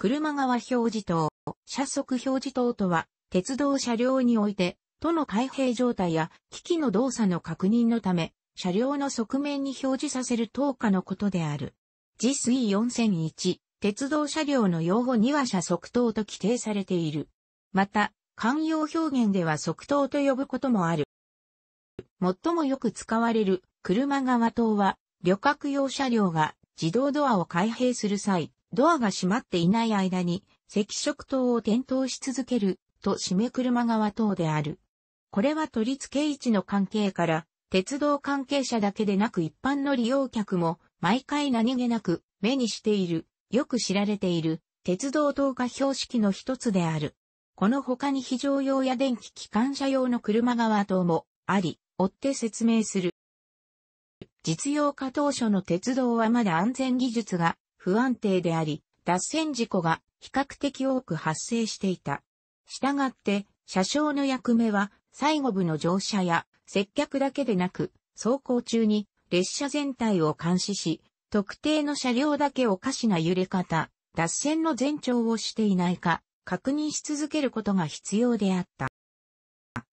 車側表示灯、車速表示灯とは、鉄道車両において、都の開閉状態や機器の動作の確認のため、車両の側面に表示させる灯火のことである。実 E4001、鉄道車両の用語には車速灯と規定されている。また、慣用表現では速灯と呼ぶこともある。最もよく使われる車側灯は、旅客用車両が自動ドアを開閉する際、ドアが閉まっていない間に赤色灯を点灯し続けると締め車側等である。これは取り付け位置の関係から、鉄道関係者だけでなく一般の利用客も、毎回何気なく目にしている、よく知られている、鉄道灯火標識の一つである。この他に非常用や電気機関車用の車側等もあり、追って説明する。実用化当初の鉄道はまだ安全技術が不安定であり、脱線事故が比較的多く発生していた。したがって、車掌の役目は、最後部の乗車や接客だけでなく、走行中に列車全体を監視し、特定の車両だけおかしな揺れ方、脱線の前兆をしていないか、確認し続けることが必要であった。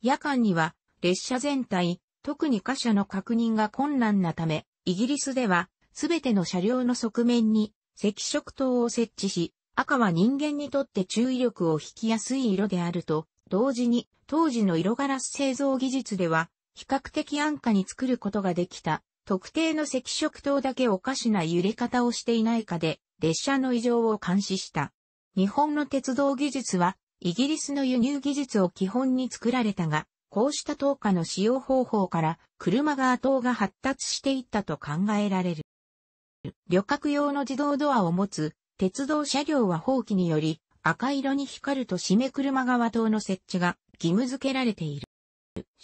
夜間には、列車全体、特に貨車の確認が困難なため、イギリスでは、すべての車両の側面に赤色灯を設置し、赤は人間にとって注意力を引きやすい色であると、同時に当時の色ガラス製造技術では、比較的安価に作ることができた、特定の赤色灯だけおかしな揺れ方をしていないかで、列車の異常を監視した。日本の鉄道技術は、イギリスの輸入技術を基本に作られたが、こうした灯火の使用方法から、車側灯が発達していったと考えられる。旅客用の自動ドアを持つ鉄道車両は放棄により赤色に光ると締め車側灯の設置が義務付けられている。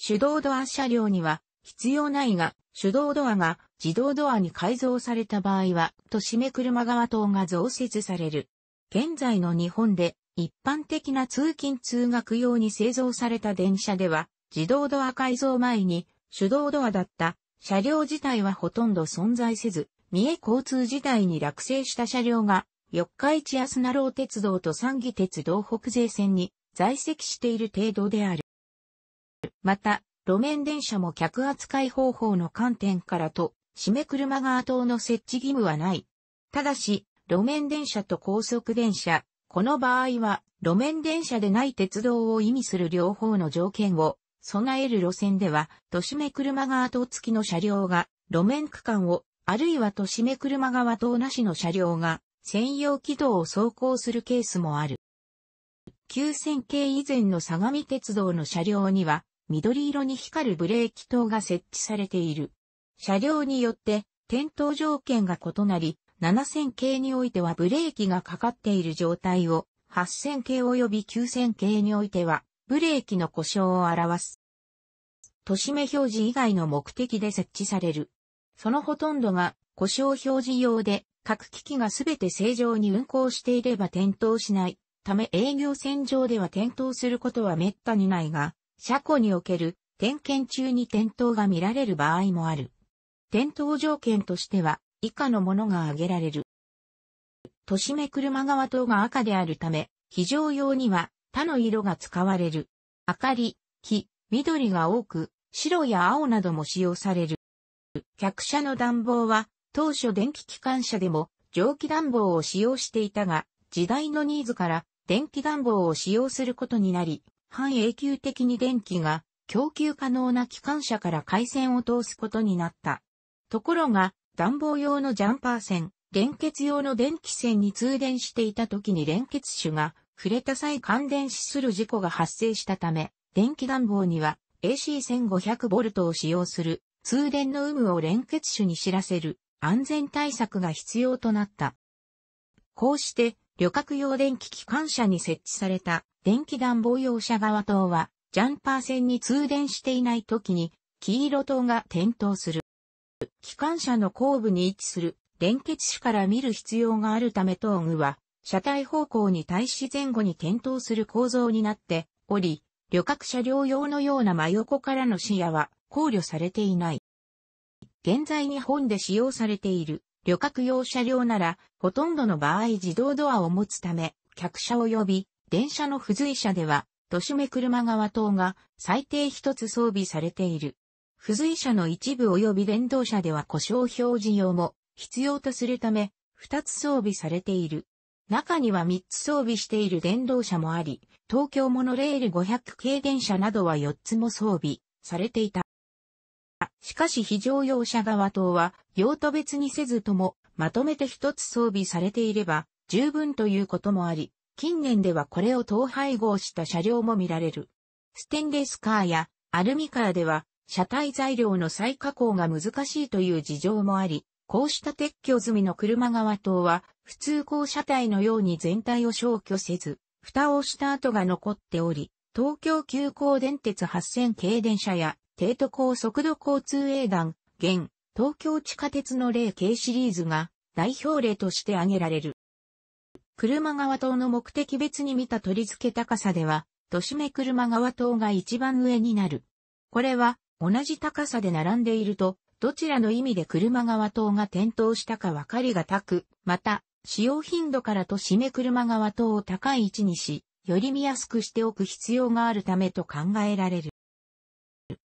手動ドア車両には必要ないが、手動ドアが自動ドアに改造された場合は、と締め車側等が増設される。現在の日本で一般的な通勤通学用に製造された電車では、自動ドア改造前に手動ドアだった車両自体はほとんど存在せず、三重交通時代に落成した車両が、四日市安奈郎鉄道と三義鉄道北西線に在籍している程度である。また、路面電車も客扱い方法の観点からと、締め車側等の設置義務はない。ただし、路面電車と高速電車、この場合は、路面電車でない鉄道を意味する両方の条件を備える路線では、都市め車側等付きの車両が路面区間をあるいはとしめ車側等なしの車両が専用軌道を走行するケースもある。9000系以前の相模鉄道の車両には緑色に光るブレーキ灯が設置されている。車両によって点灯条件が異なり、7000系においてはブレーキがかかっている状態を、8000系及び9000系においてはブレーキの故障を表す。都市目表示以外の目的で設置されるそのほとんどが故障表示用で、各機器がすべて正常に運行していれば点灯しない。ため営業線上では点灯することは滅多にないが、車庫における点検中に点灯が見られる場合もある。点灯条件としては、以下のものが挙げられる。都市目車側灯が赤であるため、非常用には他の色が使われる。明かり、木、緑が多く、白や青なども使用される。客車の暖房は、当初電気機関車でも蒸気暖房を使用していたが、時代のニーズから電気暖房を使用することになり、半永久的に電気が供給可能な機関車から回線を通すことになった。ところが、暖房用のジャンパー線、連結用の電気線に通電していた時に連結種が触れた際感電死する事故が発生したため、電気暖房には AC1500V を使用する通電の有無を連結種に知らせる安全対策が必要となった。こうして、旅客用電気機関車に設置された電気暖房用車側灯は、ジャンパー線に通電していない時に、黄色灯が点灯する。機関車の後部に位置する連結種から見る必要があるため灯具は、車体方向に対し前後に点灯する構造になっており、旅客車両用のような真横からの視野は考慮されていない。現在日本で使用されている旅客用車両なら、ほとんどの場合自動ドアを持つため、客車及び電車の付随車では、都市目車側等が最低一つ装備されている。付随車の一部及び電動車では故障表示用も必要とするため、二つ装備されている。中には三つ装備している電動車もあり、東京モノレール500系電車などは四つも装備されていた。しかし非常用車側等は用途別にせずともまとめて一つ装備されていれば十分ということもあり、近年ではこれを統配合した車両も見られる。ステンレスカーやアルミカーでは車体材料の再加工が難しいという事情もあり、こうした撤去済みの車側等は普通校車体のように全体を消去せず、蓋をした跡が残っており、東京急行電鉄8000系電車や帝都高速度交通営団、現、東京地下鉄の例系シリーズが代表例として挙げられる。車側等の目的別に見た取り付け高さでは、としめ車側等が一番上になる。これは、同じ高さで並んでいると、どちらの意味で車側等が点灯したか分かりがたく、また、使用頻度からと市め車側等を高い位置にし、より見やすくしておく必要があるためと考えられる。